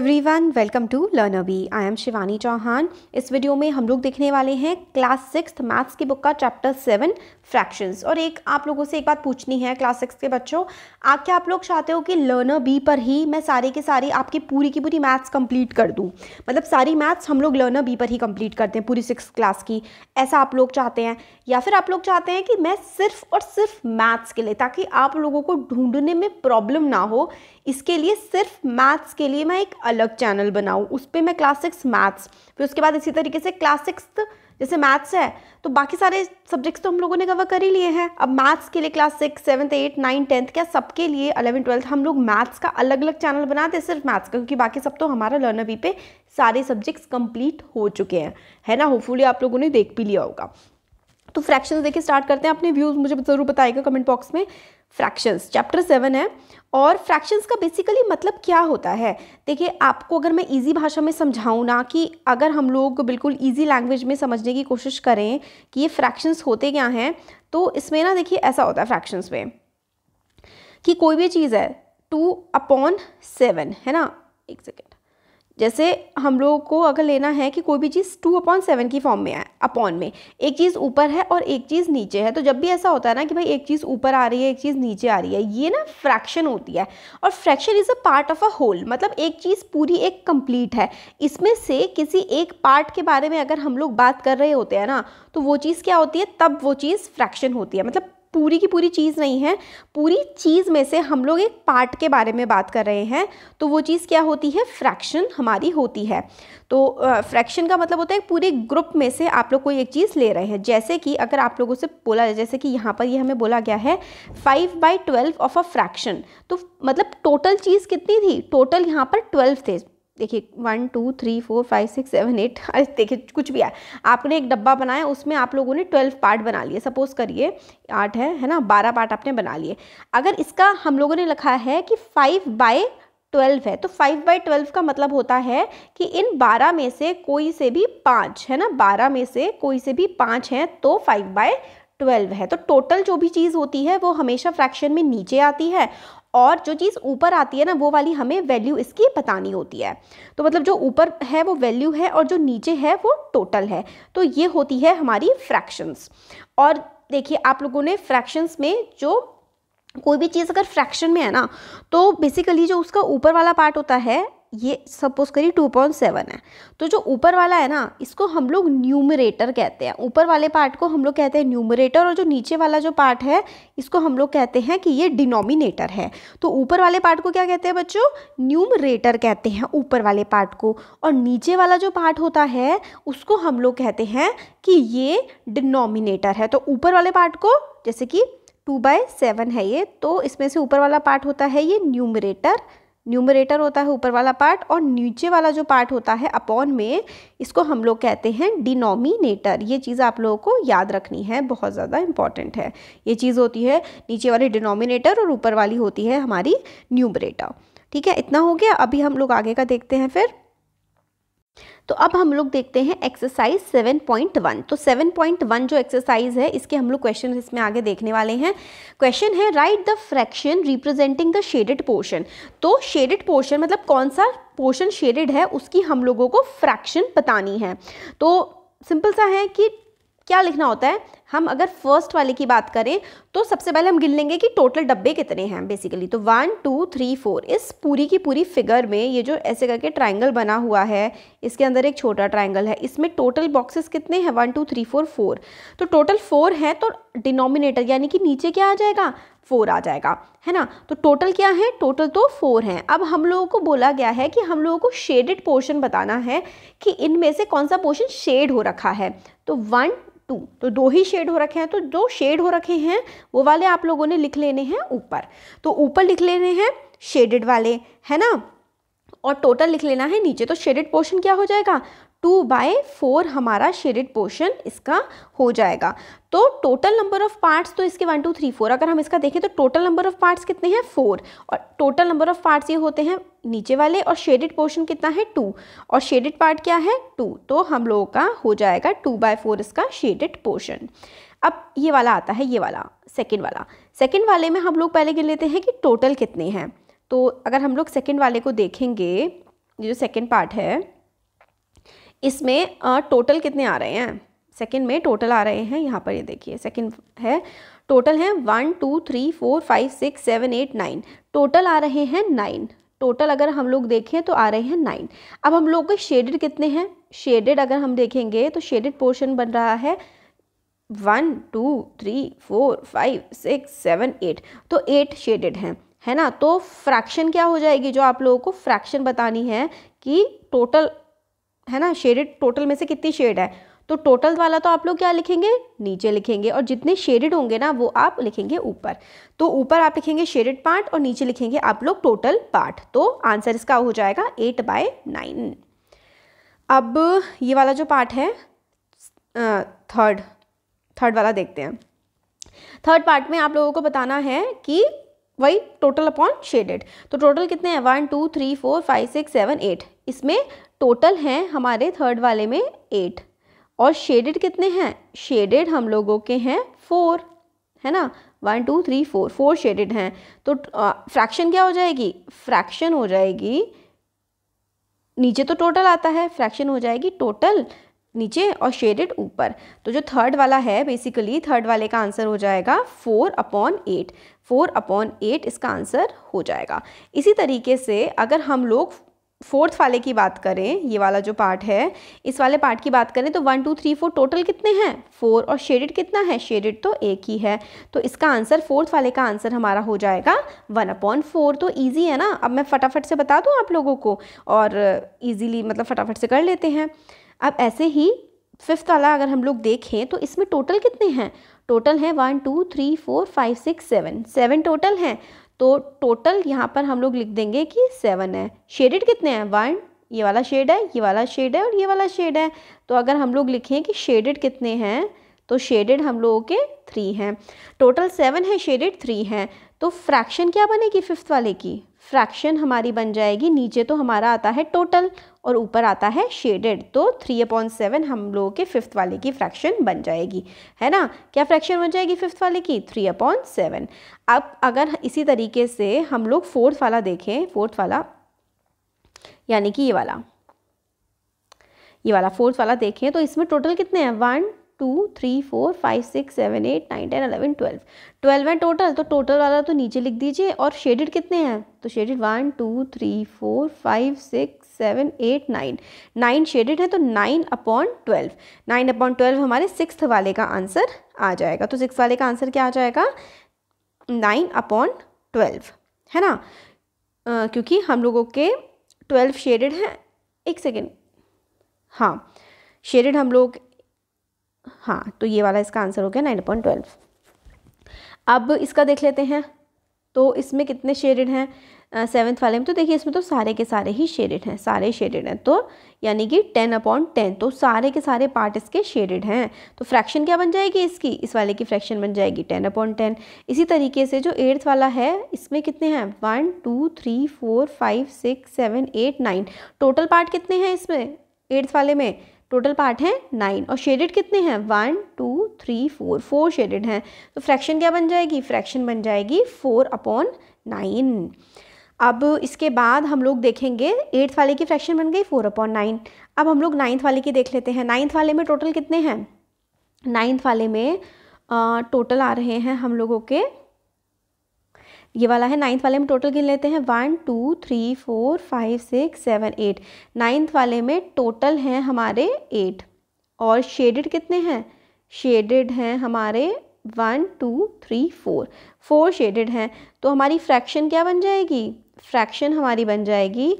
every everyone welcome to Learner B I am Shivani Chauhan इस video में हम लोग देखने वाले हैं क्लास सिक्स मैथ्स की बुक का चैप्टर सेवन फ्रैक्शंस और एक आप लोगों से एक बात पूछनी है क्लास सिक्स के बच्चों आ क्या आप लोग चाहते हो कि लर्नर बी पर ही मैं सारे के सारे आपकी पूरी की पूरी मैथ्स कंप्लीट कर दूँ मतलब सारी मैथ्स हम लोग लर्नर बी पर ही कंप्लीट करते हैं पूरी सिक्स क्लास की ऐसा आप लोग चाहते हैं या फिर आप लोग चाहते हैं कि मैं सिर्फ और सिर्फ मैथ्स के लिए ताकि आप लोगों को ढूंढने में प्रॉब्लम ना हो इसके लिए सिर्फ मैथ्स के लिए मैं एक अलग चैनल बनाऊँ उस पर मैं क्लास सिक्स मैथ्स फिर उसके बाद इसी तरीके से क्लास सिक्स जैसे मैथ्स है तो बाकी सारे सब्जेक्ट्स तो हम लोगों ने कवर कर ही लिए हैं अब मैथ्स के लिए class six seventh eight nine tenth क्या सबके लिए अलेवन ट्वेल्थ हम लोग मैथ्स का अलग अलग चैनल बनाते हैं सिर्फ मैथ्स का क्योंकि बाकी सब तो हमारा लर्नर वी पे सारे सब्जेक्ट्स कंप्लीट हो चुके हैं है ना होपफुली आप लोगों ने देख भी लिया होगा तो फ्रैक्शन देखिए स्टार्ट करते हैं अपने व्यूज़ मुझे ज़रूर बताएगा कमेंट बॉक्स में फ्रैक्शंस चैप्टर सेवन है और फ्रैक्शंस का बेसिकली मतलब क्या होता है देखिए आपको अगर मैं इजी भाषा में समझाऊँ ना कि अगर हम लोग बिल्कुल इजी लैंग्वेज में समझने की कोशिश करें कि ये फ्रैक्शंस होते क्या हैं तो इसमें ना देखिए ऐसा होता है फ्रैक्शंस में कि कोई भी चीज़ है टू अपॉन सेवन है ना एक सेकेंड जैसे हम लोगों को अगर लेना है कि कोई भी चीज़ टू अपॉन सेवन की फॉर्म में आए अपॉन में एक चीज़ ऊपर है और एक चीज़ नीचे है तो जब भी ऐसा होता है ना कि भाई एक चीज़ ऊपर आ रही है एक चीज़ नीचे आ रही है ये ना फ्रैक्शन होती है और fraction is a part of a whole मतलब एक चीज़ पूरी एक कंप्लीट है इसमें से किसी एक पार्ट के बारे में अगर हम लोग बात कर रहे होते हैं ना तो वो चीज़ क्या होती है तब वो चीज़ फ्रैक्शन होती है मतलब पूरी की पूरी चीज़ नहीं है पूरी चीज़ में से हम लोग एक पार्ट के बारे में बात कर रहे हैं तो वो चीज़ क्या होती है फ्रैक्शन हमारी होती है तो फ्रैक्शन का मतलब होता है पूरे ग्रुप में से आप लोग कोई एक चीज़ ले रहे हैं जैसे कि अगर आप लोगों से बोला जाए जैसे कि यहाँ पर ये यह हमें बोला गया है five by twelve of a fraction तो मतलब टोटल चीज़ कितनी थी टोटल यहाँ पर ट्वेल्व थे देखिए one two three four five six seven eight अरे देखिए कुछ भी है आपने एक डब्बा बनाया उसमें आप लोगों ने ट्वेल्व पार्ट बना लिए सपोज़ करिए आठ है है ना बारह पार्ट आपने बना लिए अगर इसका हम लोगों ने लिखा है कि फाइव बाय ट्वेल्व है तो फाइव बाई ट्वेल्व का मतलब होता है कि इन बारह में से कोई से भी पाँच है ना बारह में से कोई से भी पाँच हैं तो फाइव बाय ट्वेल्व है तो टोटल जो भी चीज़ होती है वो हमेशा फ्रैक्शन में नीचे आती है और जो चीज़ ऊपर आती है ना वो वाली हमें वैल्यू इसकी बतानी होती है तो मतलब जो ऊपर है वो वैल्यू है और जो नीचे है वो टोटल है तो ये होती है हमारी फ्रैक्शंस और देखिए आप लोगों ने फ्रैक्शंस में जो कोई भी चीज़ अगर फ्रैक्शन में है ना तो बेसिकली जो उसका ऊपर वाला पार्ट होता है ये सपोज करिए टू पॉइंट सेवन है तो जो ऊपर वाला है ना इसको हम लोग न्यूमरेटर कहते हैं ऊपर वाले पार्ट को हम लोग कहते हैं न्यूमरेटर और जो नीचे वाला जो पार्ट है इसको हम लोग कहते हैं कि ये डिनोमिनेटर है तो ऊपर वाले पार्ट को क्या कहते हैं बच्चों न्यूमरेटर कहते हैं ऊपर वाले पार्ट को और नीचे वाला जो पार्ट होता है उसको हम लोग कहते हैं कि ये डिनोमिनेटर है तो ऊपर वाले पार्ट को जैसे कि टू बाय सेवन है ये तो इसमें से ऊपर वाला पार्ट होता है ये न्यूमरेटर न्यूमरेटर होता है ऊपर वाला पार्ट और नीचे वाला जो पार्ट होता है अपॉन में इसको हम लोग कहते हैं डिनोमिनेटर ये चीज़ आप लोगों को याद रखनी है बहुत ज़्यादा इंपॉर्टेंट है ये चीज़ होती है नीचे वाली डिनोमिनेटर और ऊपर वाली होती है हमारी न्यूमरेटर ठीक है इतना हो गया अभी हम लोग आगे का देखते हैं फिर तो अब हम लोग देखते हैं एक्सरसाइज 7.1 तो 7.1 जो एक्सरसाइज है इसके हम लोग क्वेश्चन इसमें आगे देखने वाले हैं क्वेश्चन है write the fraction representing the shaded portion तो शेडेड पोर्शन मतलब कौन सा पोर्शन शेडेड है उसकी हम लोगों को फ्रैक्शन बतानी है तो सिंपल सा है कि क्या लिखना होता है हम अगर फर्स्ट वाले की बात करें तो सबसे पहले हम गिन लेंगे कि टोटल डब्बे कितने हैं बेसिकली तो वन टू थ्री फोर इस पूरी की पूरी फिगर में ये जो ऐसे करके ट्राइंगल बना हुआ है इसके अंदर एक छोटा ट्राइंगल है इसमें टोटल बॉक्सेस कितने हैं one two three four four तो टोटल फोर है तो डिनोमिनेटर यानी कि नीचे क्या आ जाएगा फोर आ जाएगा है ना तो टोटल क्या है टोटल तो फोर हैं अब हम लोगों को बोला गया है कि हम लोगों को शेडेड पोर्शन बताना है कि इनमें से कौन सा पोर्शन शेड हो रखा है तो वन टू तो दो ही शेड हो रखे हैं तो जो शेड हो रखे हैं वो वाले आप लोगों ने लिख लेने हैं ऊपर तो ऊपर लिख लेने हैं शेडेड वाले है ना और टोटल लिख लेना है नीचे तो शेडेड पोर्शन क्या हो जाएगा टू बाई फोर हमारा शेडेड पोर्शन इसका हो जाएगा तो टोटल नंबर ऑफ पार्ट्स तो इसके वन टू थ्री फोर अगर हम इसका देखें तो टोटल नंबर ऑफ पार्ट्स कितने हैं फोर और टोटल नंबर ऑफ पार्ट्स ये होते हैं नीचे वाले और शेडेड पोर्शन कितना है टू और शेडेड पार्ट क्या है टू तो हम लोगों का हो जाएगा टू बाय फोर इसका शेडेड पोर्शन अब ये वाला आता है ये वाला सेकेंड वाला सेकेंड वाले में हम लोग पहले गिन लेते हैं कि टोटल कितने हैं तो अगर हम लोग सेकेंड वाले को देखेंगे ये जो सेकेंड पार्ट है इसमें टोटल कितने आ रहे हैं सेकंड में टोटल आ रहे हैं यहाँ पर ये देखिए सेकंड है टोटल है one two three four five six seven eight nine total आ रहे हैं नाइन टोटल अगर हम लोग देखें तो आ रहे हैं नाइन अब हम लोग के शेडेड कितने हैं शेडेड अगर हम देखेंगे तो शेडेड पोर्शन बन रहा है one two three four five six seven eight तो एट शेडेड हैं है ना तो फ्रैक्शन क्या हो जाएगी जो आप लोगों को फ्रैक्शन बतानी है कि टोटल है ना शेडेड टोटल में से कितनी शेड है तो टोटल वाला तो आप लोग क्या लिखेंगे नीचे लिखेंगे और जितने शेडेड होंगे ना वो आप लिखेंगे ऊपर तो ऊपर आप लिखेंगे शेडेड पार्ट और नीचे लिखेंगे आप लोग टोटल पार्ट तो आंसर इसका हो जाएगा एट बाय नाइन अब ये वाला जो पार्ट है थर्ड थर्ड वाला देखते हैं थर्ड पार्ट में आप लोगों को बताना है कि वही टोटल अपॉन शेडेड तो टोटल कितने हैं one two three four five six seven eight इसमें टोटल हैं हमारे थर्ड वाले में एट और शेडेड कितने हैं शेडेड हम लोगों के हैं फोर है ना one two three four four shaded हैं तो फ्रैक्शन क्या हो जाएगी फ्रैक्शन हो जाएगी नीचे तो टोटल आता है फ्रैक्शन हो जाएगी टोटल नीचे और शेडेड ऊपर तो जो थर्ड वाला है बेसिकली थर्ड वाले का आंसर हो जाएगा four upon eight four upon eight इसका आंसर हो जाएगा इसी तरीके से अगर हम लोग फोर्थ वाले की बात करें ये वाला जो पार्ट है इस वाले पार्ट की बात करें तो one two three four total कितने हैं फोर और शेडेड कितना है शेडेड तो एक ही है तो इसका आंसर फोर्थ वाले का आंसर हमारा हो जाएगा वन अपॉन फोर तो ईजी है ना अब मैं फटाफट से बता दूँ आप लोगों को और ईजीली मतलब फटाफट से कर लेते हैं अब ऐसे ही फिफ्थ वाला अगर हम लोग देखें तो इसमें टोटल कितने हैं टोटल हैं one two three four five six seven seven total हैं तो टोटल यहाँ पर हम लोग लिख देंगे कि सेवन है शेडेड कितने हैं वन ये वाला शेड है ये वाला शेड है और ये वाला शेड है तो अगर हम लोग लिखें कि शेडेड कितने हैं तो शेडेड हम लोगों के थ्री हैं टोटल सेवन है शेडेड थ्री हैं तो फ्रैक्शन क्या बनेगी फिफ्थ वाले की फ्रैक्शन हमारी बन जाएगी नीचे तो हमारा आता है टोटल और ऊपर आता है शेडेड तो थ्री अपॉइंट सेवन हम लोगों के फिफ्थ वाले की फ्रैक्शन बन जाएगी है ना क्या फ्रैक्शन बन जाएगी फिफ्थ वाले की थ्री अपॉइंट सेवन अब अगर इसी तरीके से हम लोग फोर्थ वाला देखें फोर्थ वाला यानी कि ये वाला ये वाला फोर्थ वाला देखें तो इसमें टोटल कितने हैं one two three four five six seven eight nine ten eleven twelve twelve है टोटल तो टोटल वाला तो नीचे लिख दीजिए और शेडेड कितने हैं तो shaded one two three four five six seven eight nine nine shaded है तो nine upon twelve nine upon twelve हमारे सिक्स वाले का आंसर आ जाएगा तो सिक्स वाले का आंसर क्या आ जाएगा नाइन अपॉन ट्वेल्व है ना आ, क्योंकि हम लोगों के ट्वेल्व शेडेड हैं एक सेकेंड हाँ शेडेड हम लोग हाँ तो ये वाला इसका आंसर हो गया नाइन अपॉइंट ट्वेल्व अब इसका देख लेते हैं तो इसमें कितने शेडेड हैं सेवन्थ वाले में तो देखिए इसमें तो सारे के सारे ही शेडेड हैं सारे शेडेड हैं तो यानी कि टेन अपॉन टेन तो सारे के सारे पार्ट इसके शेडेड हैं तो फ्रैक्शन क्या बन जाएगी इसकी इस वाले की फ्रैक्शन बन जाएगी टेन अपॉन टेन इसी तरीके से जो एट्थ वाला है इसमें कितने हैं one two three four five six seven eight nine total part कितने हैं इसमें एट्थ वाले में टोटल पार्ट हैं नाइन और शेडेड कितने हैं one two three four four shaded हैं तो फ्रैक्शन क्या बन जाएगी फ्रैक्शन बन जाएगी फोर अपॉन नाइन अब इसके बाद हम लोग देखेंगे एट्थ वाले की फ्रैक्शन बन गई फोर अपॉन नाइन अब हम लोग नाइन्थ वाले की देख लेते हैं नाइन्थ वाले में टोटल कितने हैं नाइन्थ वाले में टोटल आ रहे हैं हम लोगों के ये वाला है नाइन्थ वाले में टोटल गिन लेते हैं one two three four five six seven eight ninth वाले में टोटल हैं हमारे एट और शेडेड कितने हैं शेडेड हैं हमारे one two three four four shaded हैं तो हमारी फ्रैक्शन क्या बन जाएगी फ्रैक्शन हमारी बन जाएगी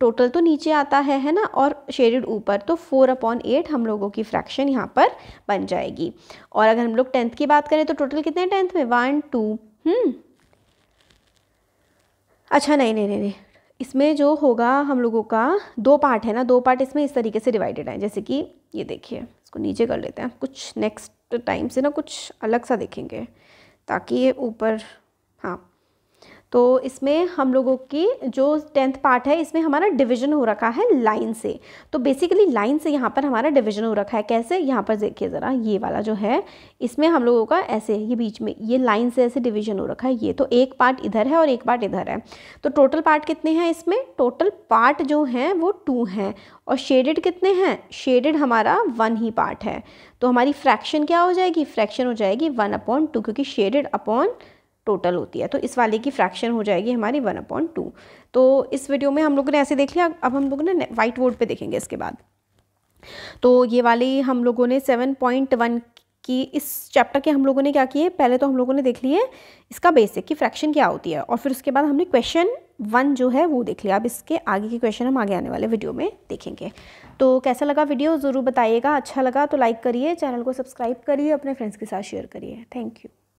टोटल तो नीचे आता है है ना और शेडेड ऊपर तो फोर अपॉन एट हम लोगों की फ्रैक्शन यहाँ पर बन जाएगी और अगर हम लोग टेंथ की बात करें तो टोटल कितने टेंथ में वन टू हम्म अच्छा नहीं नहीं नहीं नहीं इसमें जो होगा हम लोगों का दो पार्ट है ना दो पार्ट इसमें इस तरीके से डिवाइडेड है जैसे कि ये देखिए इसको नीचे कर लेते हैं कुछ नेक्स्ट टाइम से ना कुछ अलग सा देखेंगे ताकि ये ऊपर हाँ तो इसमें हम लोगों की जो टेंथ पार्ट है इसमें हमारा डिवीजन हो रखा है लाइन से तो बेसिकली लाइन से यहाँ पर हमारा डिवीजन हो रखा है कैसे यहाँ पर देखिए ज़रा ये वाला जो है इसमें हम लोगों का ऐसे ये बीच में ये लाइन से ऐसे डिवीजन हो रखा है ये तो एक पार्ट इधर है और एक पार्ट इधर है तो टोटल पार्ट कितने हैं इसमें टोटल पार्ट जो हैं वो टू हैं और शेडेड कितने हैं शेडेड हमारा वन ही पार्ट है तो हमारी फ्रैक्शन क्या हो जाएगी फ्रैक्शन हो जाएगी वन अपॉन टू क्योंकि शेडेड अपॉन टोटल होती है तो इस वाले की फ्रैक्शन हो जाएगी हमारी वन अपॉइंट टू तो इस वीडियो में हम लोग ने ऐसे देख लिया अब हम लोग ने वाइट बोर्ड पे देखेंगे इसके बाद तो ये वाली हम लोगों ने सेवन पॉइंट वन की इस चैप्टर के हम लोगों ने क्या किए पहले तो हम लोगों ने देख लिए इसका बेसिक कि फ्रैक्शन क्या होती है और फिर उसके बाद हमने क्वेश्चन वन जो है वो देख लिया अब इसके आगे के क्वेश्चन हम आगे आने वाले वीडियो में देखेंगे तो कैसा लगा वीडियो ज़रूर बताइएगा अच्छा लगा तो लाइक करिए चैनल को सब्सक्राइब करिए अपने फ्रेंड्स के साथ शेयर करिए थैंक यू